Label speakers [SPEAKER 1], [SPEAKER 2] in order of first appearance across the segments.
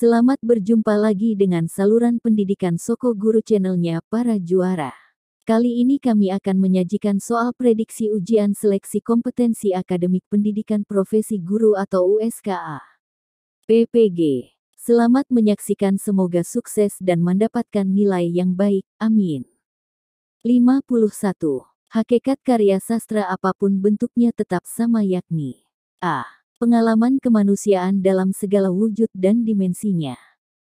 [SPEAKER 1] Selamat berjumpa lagi dengan saluran pendidikan Soko Guru channelnya para juara. Kali ini kami akan menyajikan soal prediksi ujian seleksi kompetensi akademik pendidikan profesi guru atau USKA. PPG. Selamat menyaksikan semoga sukses dan mendapatkan nilai yang baik. Amin. 51. Hakikat karya sastra apapun bentuknya tetap sama yakni A. Pengalaman kemanusiaan dalam segala wujud dan dimensinya.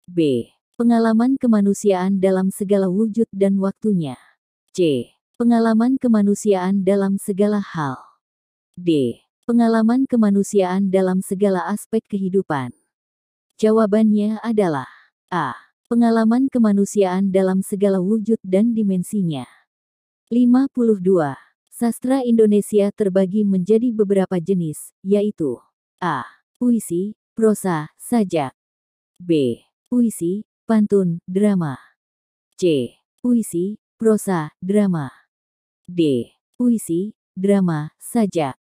[SPEAKER 1] B. Pengalaman kemanusiaan dalam segala wujud dan waktunya. C. Pengalaman kemanusiaan dalam segala hal. D. Pengalaman kemanusiaan dalam segala aspek kehidupan. Jawabannya adalah A. Pengalaman kemanusiaan dalam segala wujud dan dimensinya. 52. Sastra Indonesia terbagi menjadi beberapa jenis, yaitu A. Puisi, prosa, sajak. B. Puisi, pantun, drama. C. Puisi, prosa, drama. D. Puisi, drama, sajak.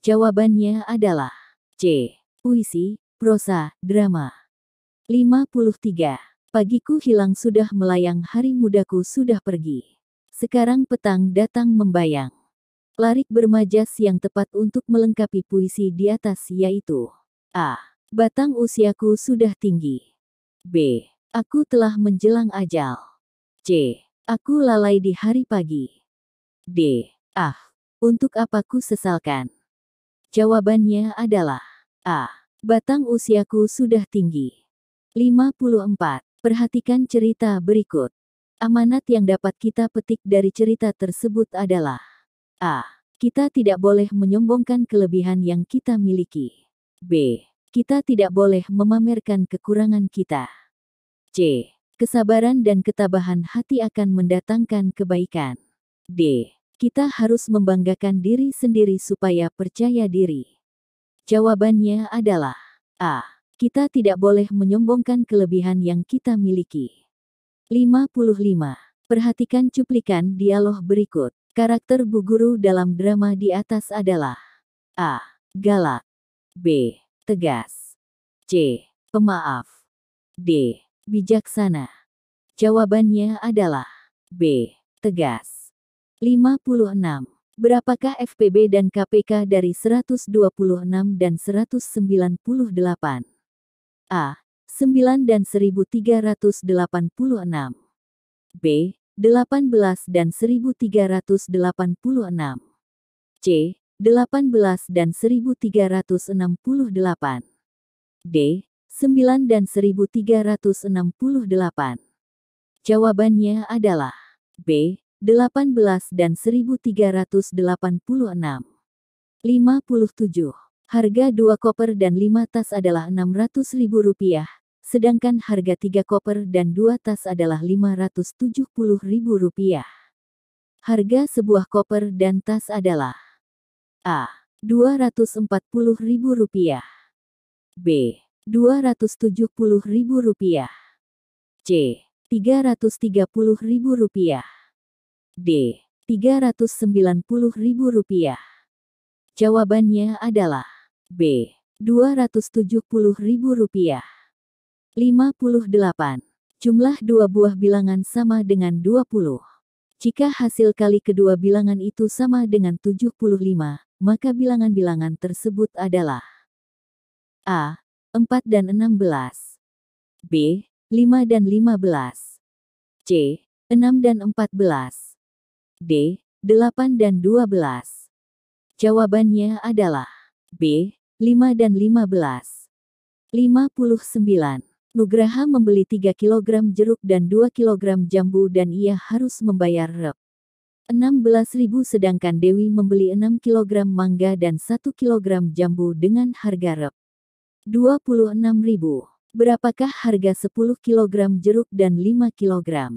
[SPEAKER 1] Jawabannya adalah C. Puisi, prosa, drama. 53. Pagiku hilang sudah melayang hari mudaku sudah pergi. Sekarang petang datang membayang. Larik bermajas yang tepat untuk melengkapi puisi di atas yaitu A. Batang usiaku sudah tinggi. B. Aku telah menjelang ajal. C. Aku lalai di hari pagi. D. Ah. Untuk apa ku sesalkan? Jawabannya adalah A. Batang usiaku sudah tinggi. 54. Perhatikan cerita berikut. Amanat yang dapat kita petik dari cerita tersebut adalah A. Kita tidak boleh menyombongkan kelebihan yang kita miliki. B. Kita tidak boleh memamerkan kekurangan kita. C. Kesabaran dan ketabahan hati akan mendatangkan kebaikan. D. Kita harus membanggakan diri sendiri supaya percaya diri. Jawabannya adalah A. Kita tidak boleh menyombongkan kelebihan yang kita miliki. 55. Perhatikan cuplikan dialog berikut. Karakter Bu Guru dalam drama di atas adalah A. Galak B. Tegas C. Pemaaf D. Bijaksana Jawabannya adalah B. Tegas 56. Berapakah FPB dan KPK dari 126 dan 198? A. 9 dan 1386 B. 18 dan 1386. C. 18 dan 1368. D. 9 dan 1368. Jawabannya adalah B. 18 dan 1386. 57. Harga dua koper dan lima tas adalah Rp600.000, sedangkan harga 3 koper dan 2 tas adalah Rp570.000. Harga sebuah koper dan tas adalah A. Rp240.000 B. Rp270.000 C. Rp330.000 D. Rp390.000 Jawabannya adalah B. Rp270.000 58. Jumlah dua buah bilangan sama dengan 20. Jika hasil kali kedua bilangan itu sama dengan 75, maka bilangan-bilangan tersebut adalah A. 4 dan 16 B. 5 dan 15 C. 6 dan 14 D. 8 dan 12 Jawabannya adalah B. 5 dan 15 59 Nugraha membeli 3 kg jeruk dan 2 kg jambu dan ia harus membayar rep. 16.000 sedangkan Dewi membeli 6 kg mangga dan 1 kg jambu dengan harga rep. 26.000. Berapakah harga 10 kg jeruk dan 5 kg?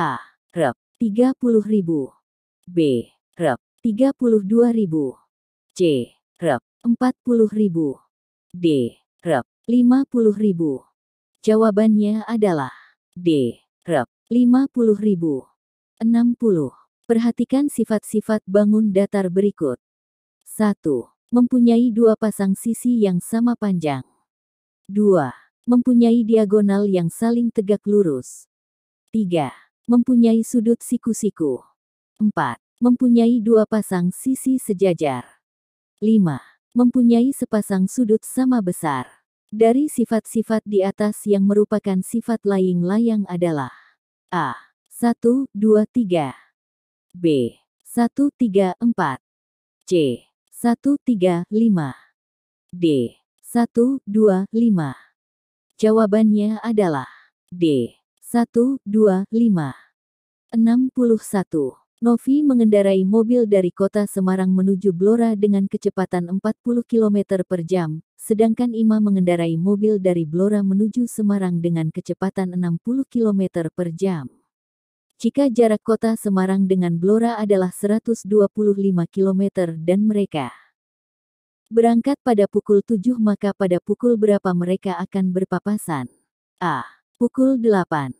[SPEAKER 1] A. Rep. 30.000. B. Rep. 32.000. C. Rep. 40.000. D. Rep. 50.000. Jawabannya adalah D. Rep. 50.060. Perhatikan sifat-sifat bangun datar berikut. 1. Mempunyai dua pasang sisi yang sama panjang. 2. Mempunyai diagonal yang saling tegak lurus. 3. Mempunyai sudut siku-siku. 4. Mempunyai dua pasang sisi sejajar. 5. Mempunyai sepasang sudut sama besar. Dari sifat-sifat di atas yang merupakan sifat laying-layang adalah A. 1, 2, 3 B. 1, 3, 4 C. 1, 3, 5 D. 1, 2, 5 Jawabannya adalah D. 1, 2, 5 61 Novi mengendarai mobil dari kota Semarang menuju Blora dengan kecepatan 40 km per jam, sedangkan Ima mengendarai mobil dari Blora menuju Semarang dengan kecepatan 60 km per jam. Jika jarak kota Semarang dengan Blora adalah 125 km dan mereka berangkat pada pukul 7 maka pada pukul berapa mereka akan berpapasan? A. Pukul 8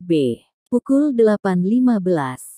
[SPEAKER 1] B. Pukul 8.15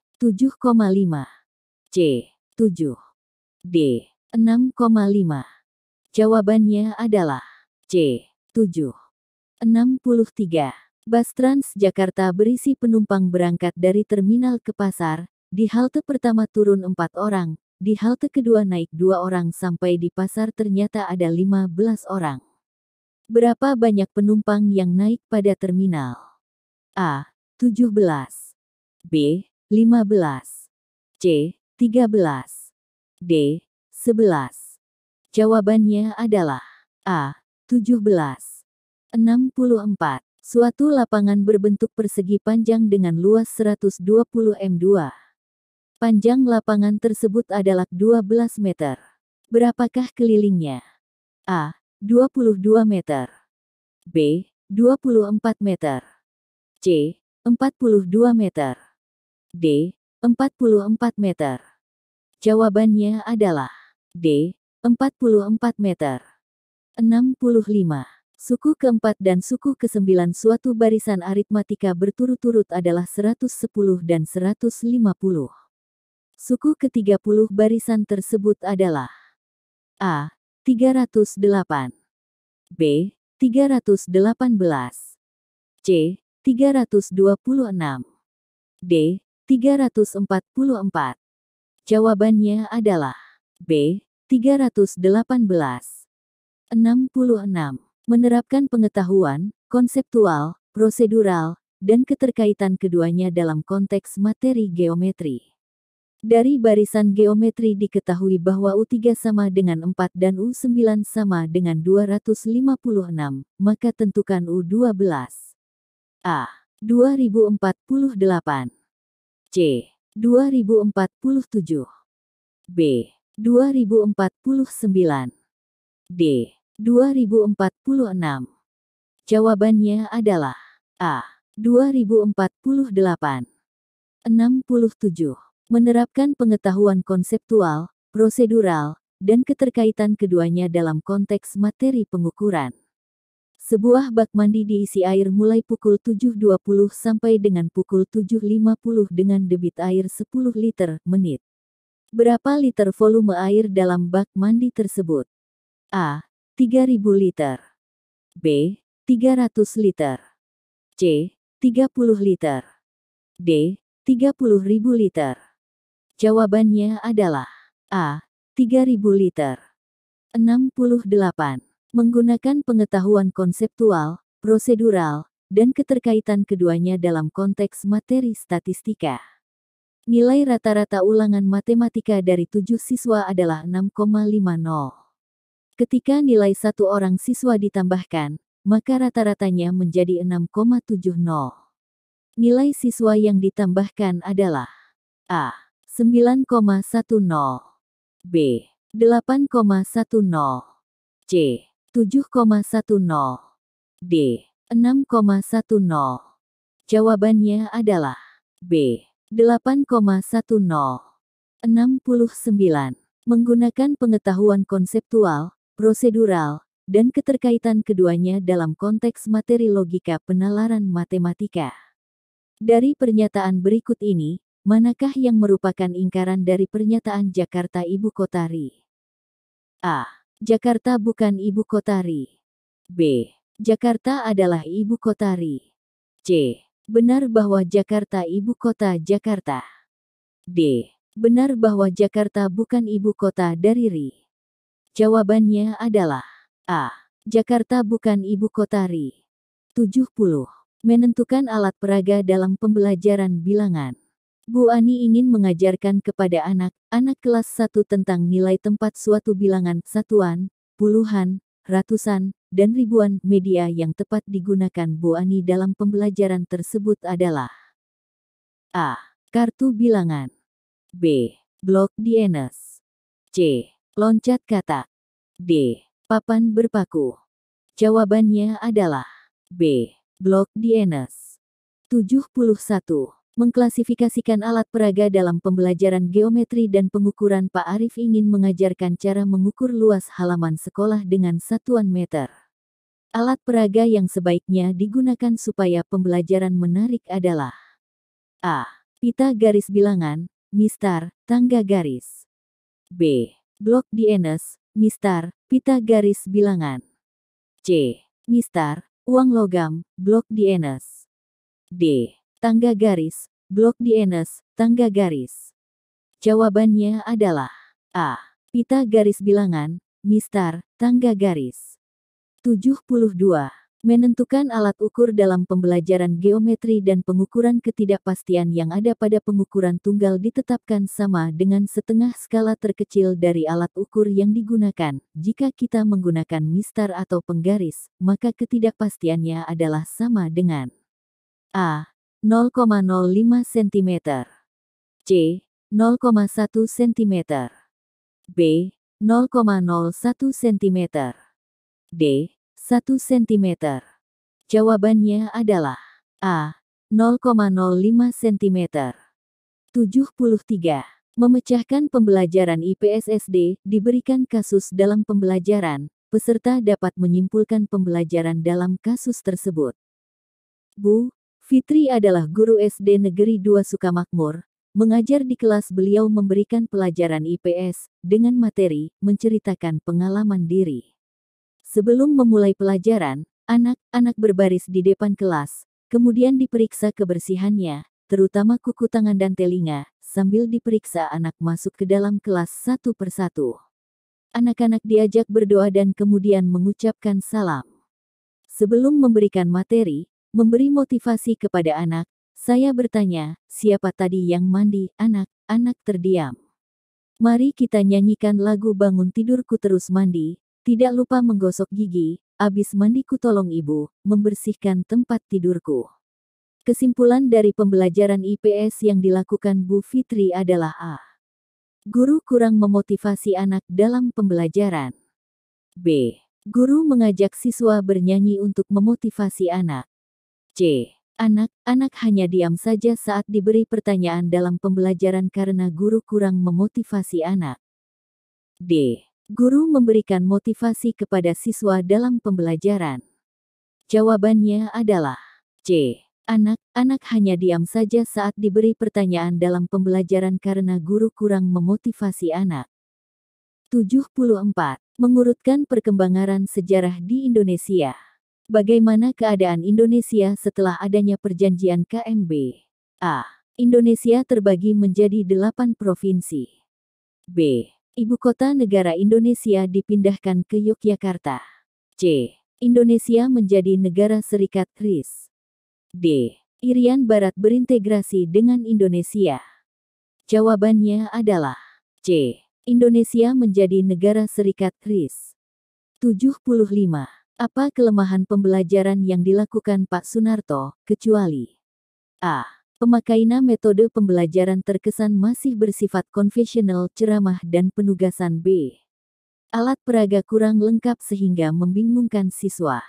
[SPEAKER 1] 7,5. C. 7. D. 6,5. Jawabannya adalah C. 7. 63. Bus Trans Jakarta berisi penumpang berangkat dari terminal ke pasar, di halte pertama turun 4 orang, di halte kedua naik 2 orang sampai di pasar ternyata ada 15 orang. Berapa banyak penumpang yang naik pada terminal? A. 17 B. 15. C. 13. D. 11. Jawabannya adalah A. 17. 64. Suatu lapangan berbentuk persegi panjang dengan luas 120 m2. Panjang lapangan tersebut adalah 12 meter. Berapakah kelilingnya? A. 22 meter. B. 24 meter. C. 42 meter. D. 44 meter. Jawabannya adalah D. 44 meter. 65. Suku keempat dan suku kesembilan suatu barisan aritmatika berturut-turut adalah 110 dan 150. Suku ke-30 barisan tersebut adalah A. 308 B. 318 C. 326 D. 344. Jawabannya adalah B. 318. 66. Menerapkan pengetahuan, konseptual, prosedural, dan keterkaitan keduanya dalam konteks materi geometri. Dari barisan geometri diketahui bahwa U3 sama dengan 4 dan U9 sama dengan 256, maka tentukan U12. A. 2048 C. 2047 B. 2049 D. 2046 Jawabannya adalah A. 2048 67. Menerapkan pengetahuan konseptual, prosedural, dan keterkaitan keduanya dalam konteks materi pengukuran. Sebuah bak mandi diisi air mulai pukul 7.20 sampai dengan pukul 7.50 dengan debit air 10 liter menit. Berapa liter volume air dalam bak mandi tersebut? A. 3000 liter. B. 300 liter. C. 30 liter. D. 30.000 liter. Jawabannya adalah A. 3000 liter. 68. Menggunakan pengetahuan konseptual, prosedural, dan keterkaitan keduanya dalam konteks materi statistika. Nilai rata-rata ulangan matematika dari tujuh siswa adalah 6,50. Ketika nilai satu orang siswa ditambahkan, maka rata-ratanya menjadi 6,70. Nilai siswa yang ditambahkan adalah A. 9,10 B. 8,10 C. 7,10. D. 6,10. Jawabannya adalah B. 8,10. 69. Menggunakan pengetahuan konseptual, prosedural, dan keterkaitan keduanya dalam konteks materi logika penalaran matematika. Dari pernyataan berikut ini, manakah yang merupakan ingkaran dari pernyataan Jakarta Ibu kotari A. Jakarta bukan ibu kota RI. B. Jakarta adalah ibu kota RI. C. Benar bahwa Jakarta ibu kota Jakarta. D. Benar bahwa Jakarta bukan ibu kota dari RI. Jawabannya adalah A. Jakarta bukan ibu kota RI. 70. Menentukan alat peraga dalam pembelajaran bilangan. Bu Ani ingin mengajarkan kepada anak-anak kelas 1 tentang nilai tempat suatu bilangan, satuan, puluhan, ratusan, dan ribuan. Media yang tepat digunakan Bu Ani dalam pembelajaran tersebut adalah A. Kartu bilangan B. Blok Dienes C. Loncat kata, D. Papan berpaku Jawabannya adalah B. Blok Dienes 71 mengklasifikasikan alat peraga dalam pembelajaran geometri dan pengukuran Pak Arif ingin mengajarkan cara mengukur luas halaman sekolah dengan satuan meter. Alat peraga yang sebaiknya digunakan supaya pembelajaran menarik adalah A. Pita garis bilangan, mistar, tangga garis. B. Blok Dienes, mistar, pita garis bilangan. C. Mistar, uang logam, blok Dienes. D. Tangga garis, Blok di tangga garis. Jawabannya adalah A. Pita garis bilangan, mistar, tangga garis. 72. Menentukan alat ukur dalam pembelajaran geometri dan pengukuran ketidakpastian yang ada pada pengukuran tunggal ditetapkan sama dengan setengah skala terkecil dari alat ukur yang digunakan. Jika kita menggunakan mistar atau penggaris, maka ketidakpastiannya adalah sama dengan A. 0,05 cm. C. 0,1 cm. B. 0,01 cm. D. 1 cm. Jawabannya adalah A. 0,05 cm. 73. Memecahkan pembelajaran IPSSD diberikan kasus dalam pembelajaran, peserta dapat menyimpulkan pembelajaran dalam kasus tersebut. Bu, Fitri adalah guru SD Negeri 2 Sukamakmur. Mengajar di kelas beliau memberikan pelajaran IPS dengan materi menceritakan pengalaman diri. Sebelum memulai pelajaran, anak-anak berbaris di depan kelas, kemudian diperiksa kebersihannya, terutama kuku tangan dan telinga, sambil diperiksa anak masuk ke dalam kelas satu persatu anak-anak diajak berdoa dan kemudian mengucapkan salam. Sebelum memberikan materi, Memberi motivasi kepada anak, saya bertanya, siapa tadi yang mandi, anak? Anak terdiam. Mari kita nyanyikan lagu bangun tidurku terus mandi, tidak lupa menggosok gigi, abis mandiku tolong ibu, membersihkan tempat tidurku. Kesimpulan dari pembelajaran IPS yang dilakukan Bu Fitri adalah A. Guru kurang memotivasi anak dalam pembelajaran. B. Guru mengajak siswa bernyanyi untuk memotivasi anak. C. Anak-anak hanya diam saja saat diberi pertanyaan dalam pembelajaran karena guru kurang memotivasi anak. D. Guru memberikan motivasi kepada siswa dalam pembelajaran. Jawabannya adalah C. Anak-anak hanya diam saja saat diberi pertanyaan dalam pembelajaran karena guru kurang memotivasi anak. 74. Mengurutkan perkembangan sejarah di Indonesia. Bagaimana keadaan Indonesia setelah adanya perjanjian KMB? A. Indonesia terbagi menjadi delapan provinsi. B. Ibu kota negara Indonesia dipindahkan ke Yogyakarta. C. Indonesia menjadi negara serikat RIS. D. Irian Barat berintegrasi dengan Indonesia. Jawabannya adalah C. Indonesia menjadi negara serikat RIS. 75. Apa kelemahan pembelajaran yang dilakukan Pak Sunarto, kecuali A. Pemakaian metode pembelajaran terkesan masih bersifat konvensional ceramah dan penugasan B. Alat peraga kurang lengkap sehingga membingungkan siswa.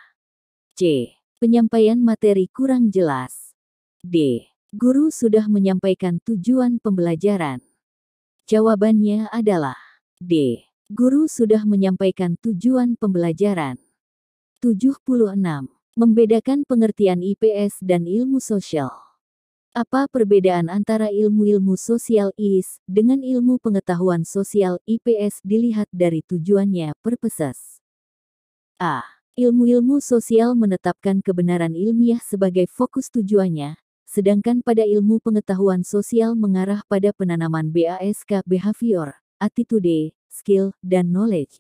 [SPEAKER 1] C. Penyampaian materi kurang jelas. D. Guru sudah menyampaikan tujuan pembelajaran. Jawabannya adalah D. Guru sudah menyampaikan tujuan pembelajaran. 76. Membedakan pengertian IPS dan ilmu sosial. Apa perbedaan antara ilmu-ilmu sosial IS dengan ilmu pengetahuan sosial IPS dilihat dari tujuannya perpesas. A. Ilmu-ilmu sosial menetapkan kebenaran ilmiah sebagai fokus tujuannya, sedangkan pada ilmu pengetahuan sosial mengarah pada penanaman BASK behavior, attitude, skill, dan knowledge.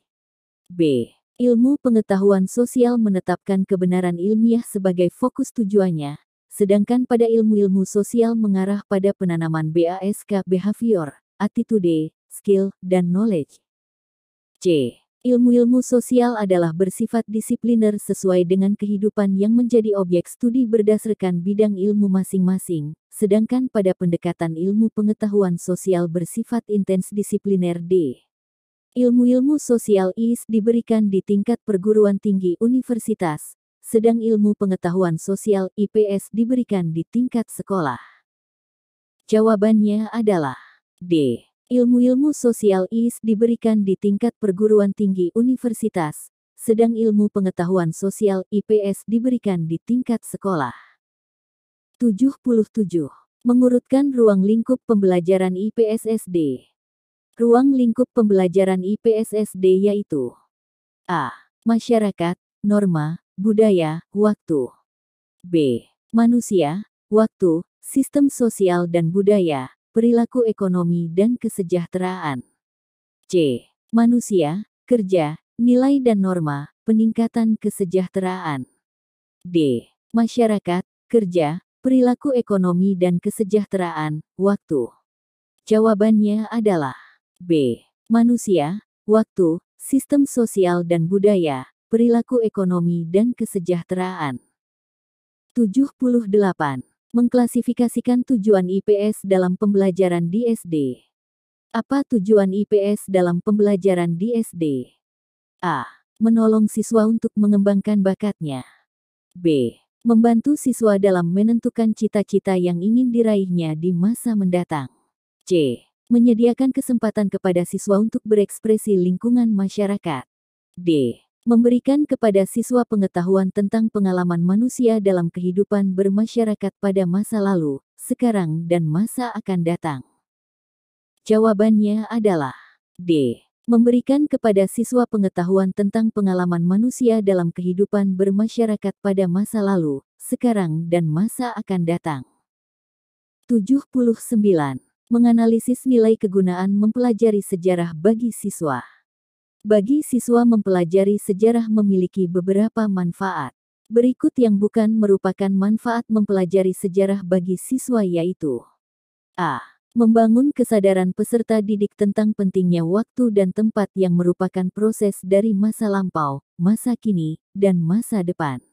[SPEAKER 1] B. Ilmu pengetahuan sosial menetapkan kebenaran ilmiah sebagai fokus tujuannya, sedangkan pada ilmu-ilmu sosial mengarah pada penanaman BASK behavior, attitude, skill, dan knowledge. C. Ilmu-ilmu sosial adalah bersifat disipliner sesuai dengan kehidupan yang menjadi objek studi berdasarkan bidang ilmu masing-masing, sedangkan pada pendekatan ilmu pengetahuan sosial bersifat intens disipliner D. Ilmu-ilmu sosial IS diberikan di tingkat perguruan tinggi universitas, sedang ilmu pengetahuan sosial IPS diberikan di tingkat sekolah. Jawabannya adalah D. Ilmu-ilmu sosial IS diberikan di tingkat perguruan tinggi universitas, sedang ilmu pengetahuan sosial IPS diberikan di tingkat sekolah. 77. Mengurutkan ruang lingkup pembelajaran IPS SD. Ruang lingkup pembelajaran IPSSD yaitu A. Masyarakat, norma, budaya, waktu. B. Manusia, waktu, sistem sosial dan budaya, perilaku ekonomi dan kesejahteraan. C. Manusia, kerja, nilai dan norma, peningkatan kesejahteraan. D. Masyarakat, kerja, perilaku ekonomi dan kesejahteraan, waktu. Jawabannya adalah B. Manusia, waktu, sistem sosial dan budaya, perilaku ekonomi dan kesejahteraan. 78. Mengklasifikasikan tujuan IPS dalam pembelajaran di SD. Apa tujuan IPS dalam pembelajaran di SD? A. Menolong siswa untuk mengembangkan bakatnya. B. Membantu siswa dalam menentukan cita-cita yang ingin diraihnya di masa mendatang. C menyediakan kesempatan kepada siswa untuk berekspresi lingkungan masyarakat. D. Memberikan kepada siswa pengetahuan tentang pengalaman manusia dalam kehidupan bermasyarakat pada masa lalu, sekarang dan masa akan datang. Jawabannya adalah D. Memberikan kepada siswa pengetahuan tentang pengalaman manusia dalam kehidupan bermasyarakat pada masa lalu, sekarang dan masa akan datang. 79 menganalisis nilai kegunaan mempelajari sejarah bagi siswa. Bagi siswa mempelajari sejarah memiliki beberapa manfaat. Berikut yang bukan merupakan manfaat mempelajari sejarah bagi siswa yaitu A. Membangun kesadaran peserta didik tentang pentingnya waktu dan tempat yang merupakan proses dari masa lampau, masa kini, dan masa depan.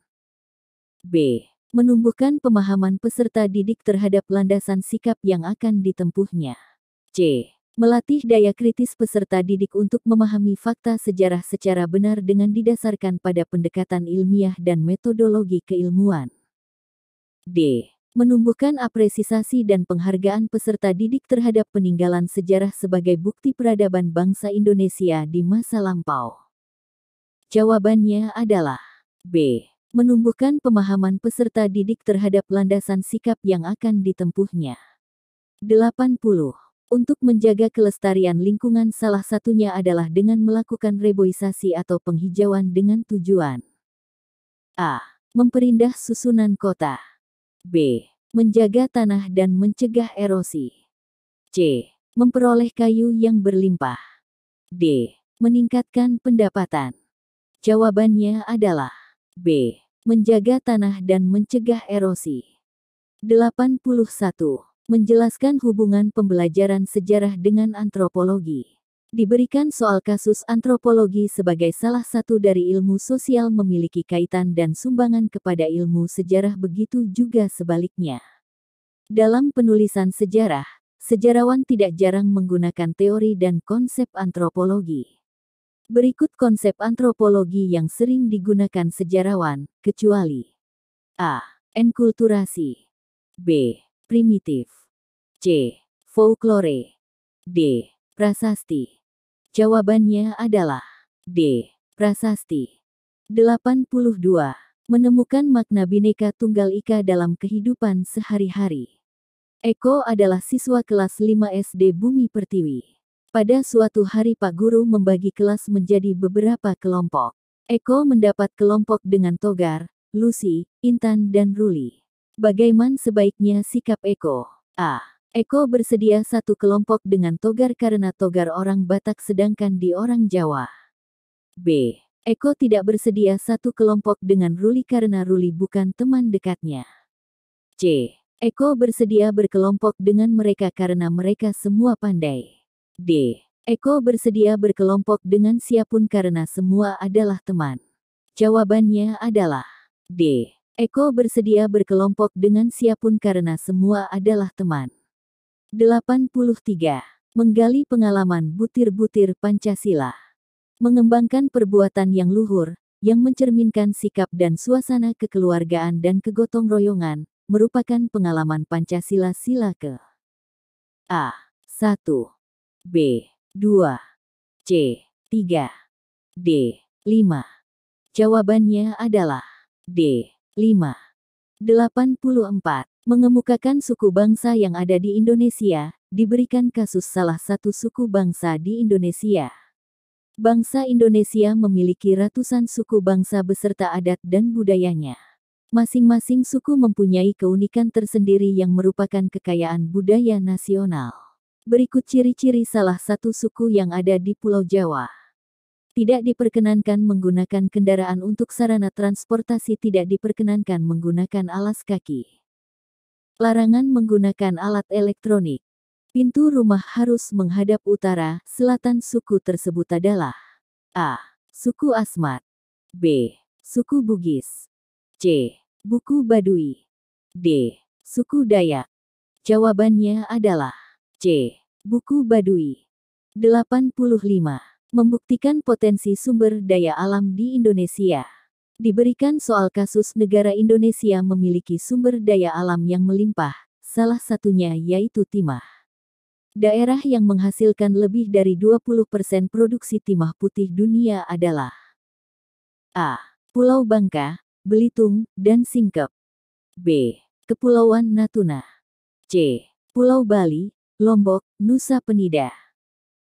[SPEAKER 1] B menumbuhkan pemahaman peserta didik terhadap landasan sikap yang akan ditempuhnya. C. Melatih daya kritis peserta didik untuk memahami fakta sejarah secara benar dengan didasarkan pada pendekatan ilmiah dan metodologi keilmuan. D. Menumbuhkan apresiasi dan penghargaan peserta didik terhadap peninggalan sejarah sebagai bukti peradaban bangsa Indonesia di masa lampau. Jawabannya adalah B menumbuhkan pemahaman peserta didik terhadap landasan sikap yang akan ditempuhnya. 80. Untuk menjaga kelestarian lingkungan salah satunya adalah dengan melakukan reboisasi atau penghijauan dengan tujuan A. Memperindah susunan kota B. Menjaga tanah dan mencegah erosi C. Memperoleh kayu yang berlimpah D. Meningkatkan pendapatan Jawabannya adalah B. Menjaga tanah dan mencegah erosi. 81. Menjelaskan hubungan pembelajaran sejarah dengan antropologi. Diberikan soal kasus antropologi sebagai salah satu dari ilmu sosial memiliki kaitan dan sumbangan kepada ilmu sejarah begitu juga sebaliknya. Dalam penulisan sejarah, sejarawan tidak jarang menggunakan teori dan konsep antropologi. Berikut konsep antropologi yang sering digunakan sejarawan, kecuali A. Enkulturasi B. Primitif C. Folklore D. Prasasti Jawabannya adalah D. Prasasti 82. Menemukan makna bineka tunggal ika dalam kehidupan sehari-hari. Eko adalah siswa kelas 5 SD Bumi Pertiwi. Pada suatu hari Pak Guru membagi kelas menjadi beberapa kelompok. Eko mendapat kelompok dengan Togar, Lucy, Intan dan Ruli. Bagaimana sebaiknya sikap Eko? A. Eko bersedia satu kelompok dengan Togar karena Togar orang Batak sedangkan di orang Jawa. B. Eko tidak bersedia satu kelompok dengan Ruli karena Ruli bukan teman dekatnya. C. Eko bersedia berkelompok dengan mereka karena mereka semua pandai. D. Eko bersedia berkelompok dengan siapun karena semua adalah teman. Jawabannya adalah D. Eko bersedia berkelompok dengan siapun karena semua adalah teman. 83. Menggali pengalaman butir-butir Pancasila. Mengembangkan perbuatan yang luhur, yang mencerminkan sikap dan suasana kekeluargaan dan kegotong royongan, merupakan pengalaman Pancasila sila ke A. 1. B. 2. C. 3. D. 5. Jawabannya adalah D. 5. 84. Mengemukakan suku bangsa yang ada di Indonesia, diberikan kasus salah satu suku bangsa di Indonesia. Bangsa Indonesia memiliki ratusan suku bangsa beserta adat dan budayanya. Masing-masing suku mempunyai keunikan tersendiri yang merupakan kekayaan budaya nasional. Berikut ciri-ciri salah satu suku yang ada di Pulau Jawa. Tidak diperkenankan menggunakan kendaraan untuk sarana transportasi tidak diperkenankan menggunakan alas kaki. Larangan menggunakan alat elektronik. Pintu rumah harus menghadap utara, selatan suku tersebut adalah A. Suku Asmat B. Suku Bugis C. Buku Badui D. Suku Dayak Jawabannya adalah C. Buku Badui. 85. Membuktikan potensi sumber daya alam di Indonesia. Diberikan soal kasus negara Indonesia memiliki sumber daya alam yang melimpah, salah satunya yaitu timah. Daerah yang menghasilkan lebih dari 20% produksi timah putih dunia adalah A. Pulau Bangka, Belitung, dan Singkep. B. Kepulauan Natuna. C. Pulau Bali, Lombok, Nusa Penida.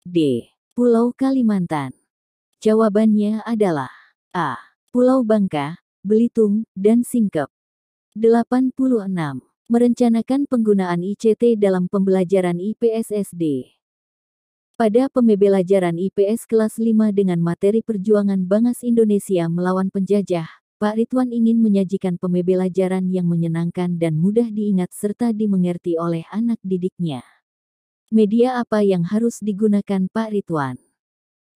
[SPEAKER 1] D. Pulau Kalimantan. Jawabannya adalah A. Pulau Bangka, Belitung, dan Singkep. 86. Merencanakan penggunaan ICT dalam pembelajaran IPS SD. Pada pembelajaran IPS kelas 5 dengan materi perjuangan Bangas Indonesia melawan penjajah, Pak Ridwan ingin menyajikan pembelajaran yang menyenangkan dan mudah diingat serta dimengerti oleh anak didiknya. Media apa yang harus digunakan Pak Ridwan?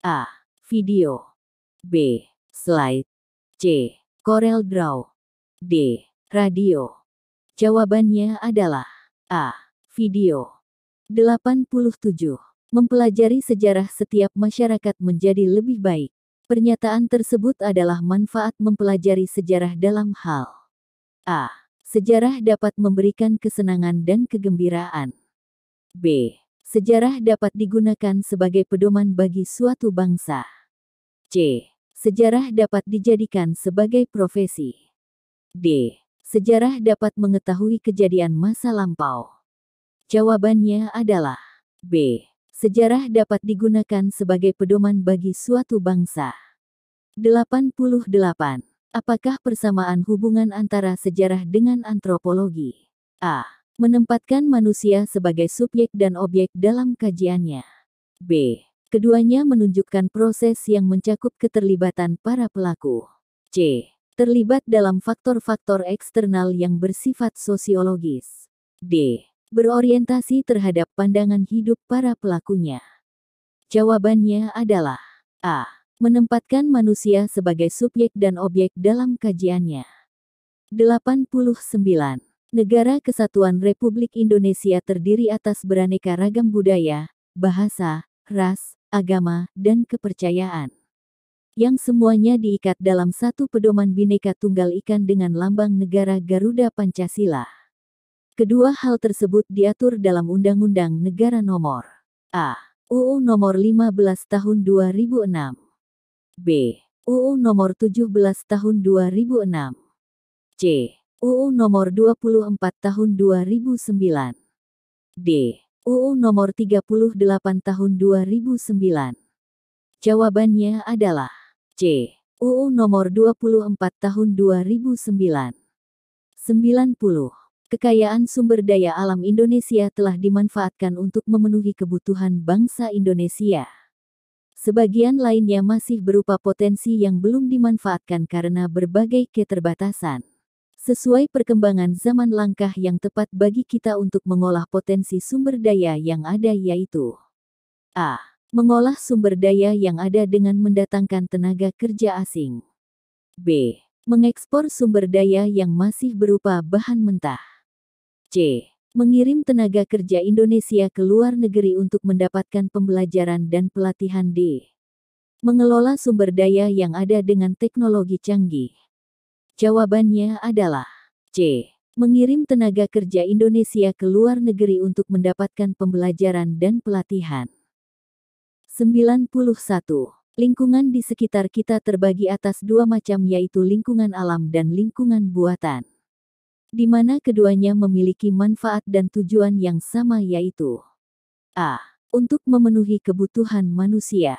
[SPEAKER 1] A. Video. B. Slide. C. Corel Draw. D. Radio. Jawabannya adalah A. Video. 87. Mempelajari sejarah setiap masyarakat menjadi lebih baik. Pernyataan tersebut adalah manfaat mempelajari sejarah dalam hal A. Sejarah dapat memberikan kesenangan dan kegembiraan. B. Sejarah dapat digunakan sebagai pedoman bagi suatu bangsa. C. Sejarah dapat dijadikan sebagai profesi. D. Sejarah dapat mengetahui kejadian masa lampau. Jawabannya adalah B. Sejarah dapat digunakan sebagai pedoman bagi suatu bangsa. 88. Apakah persamaan hubungan antara sejarah dengan antropologi? A. Menempatkan manusia sebagai subjek dan objek dalam kajiannya. B. Keduanya menunjukkan proses yang mencakup keterlibatan para pelaku. C. Terlibat dalam faktor-faktor eksternal yang bersifat sosiologis. D. Berorientasi terhadap pandangan hidup para pelakunya. Jawabannya adalah A. Menempatkan manusia sebagai subjek dan objek dalam kajiannya. 89. Negara Kesatuan Republik Indonesia terdiri atas beraneka ragam budaya, bahasa, ras, agama, dan kepercayaan. Yang semuanya diikat dalam satu pedoman bineka tunggal ikan dengan lambang negara Garuda Pancasila. Kedua hal tersebut diatur dalam Undang-Undang Negara Nomor A. UU Nomor 15 Tahun 2006. B. UU Nomor 17 Tahun 2006. C. UU nomor 24 tahun 2009. D. UU nomor 38 tahun 2009. Jawabannya adalah C. UU nomor 24 tahun 2009. 90. Kekayaan sumber daya alam Indonesia telah dimanfaatkan untuk memenuhi kebutuhan bangsa Indonesia. Sebagian lainnya masih berupa potensi yang belum dimanfaatkan karena berbagai keterbatasan sesuai perkembangan zaman langkah yang tepat bagi kita untuk mengolah potensi sumber daya yang ada yaitu A. Mengolah sumber daya yang ada dengan mendatangkan tenaga kerja asing. B. Mengekspor sumber daya yang masih berupa bahan mentah. C. Mengirim tenaga kerja Indonesia ke luar negeri untuk mendapatkan pembelajaran dan pelatihan D. Mengelola sumber daya yang ada dengan teknologi canggih. Jawabannya adalah C. Mengirim tenaga kerja Indonesia ke luar negeri untuk mendapatkan pembelajaran dan pelatihan. 91. Lingkungan di sekitar kita terbagi atas dua macam yaitu lingkungan alam dan lingkungan buatan. Di mana keduanya memiliki manfaat dan tujuan yang sama yaitu A. Untuk memenuhi kebutuhan manusia.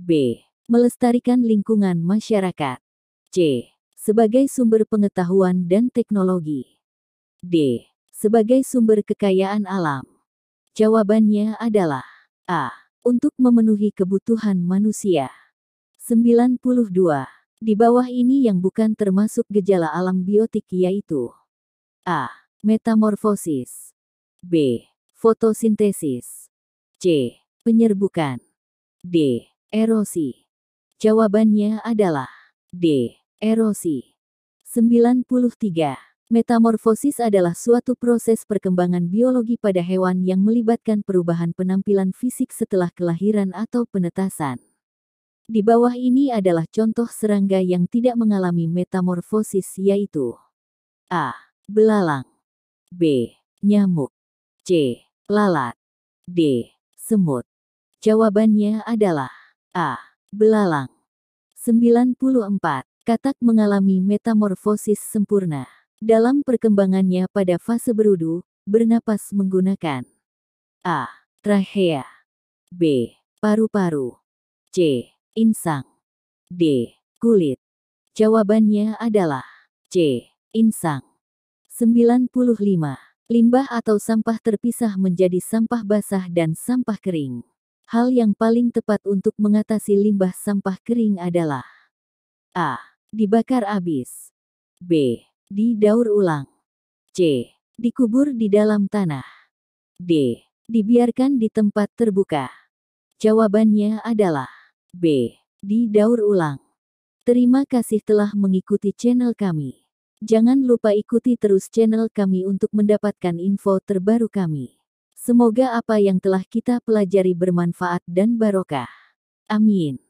[SPEAKER 1] B. Melestarikan lingkungan masyarakat. C sebagai sumber pengetahuan dan teknologi. D. Sebagai sumber kekayaan alam. Jawabannya adalah A. Untuk memenuhi kebutuhan manusia. 92. Di bawah ini yang bukan termasuk gejala alam biotik yaitu A. Metamorfosis B. Fotosintesis C. Penyerbukan D. Erosi Jawabannya adalah D. Erosi. 93. Metamorfosis adalah suatu proses perkembangan biologi pada hewan yang melibatkan perubahan penampilan fisik setelah kelahiran atau penetasan. Di bawah ini adalah contoh serangga yang tidak mengalami metamorfosis yaitu A. Belalang B. Nyamuk C. Lalat D. Semut Jawabannya adalah A. Belalang 94. Katak mengalami metamorfosis sempurna. Dalam perkembangannya pada fase berudu, bernapas menggunakan A. Trachea B. Paru-paru C. Insang D. Kulit Jawabannya adalah C. Insang 95. Limbah atau sampah terpisah menjadi sampah basah dan sampah kering. Hal yang paling tepat untuk mengatasi limbah sampah kering adalah A. Dibakar habis, B. Didaur ulang. C. Dikubur di dalam tanah. D. Dibiarkan di tempat terbuka. Jawabannya adalah B. Didaur ulang. Terima kasih telah mengikuti channel kami. Jangan lupa ikuti terus channel kami untuk mendapatkan info terbaru kami. Semoga apa yang telah kita pelajari bermanfaat dan barokah. Amin.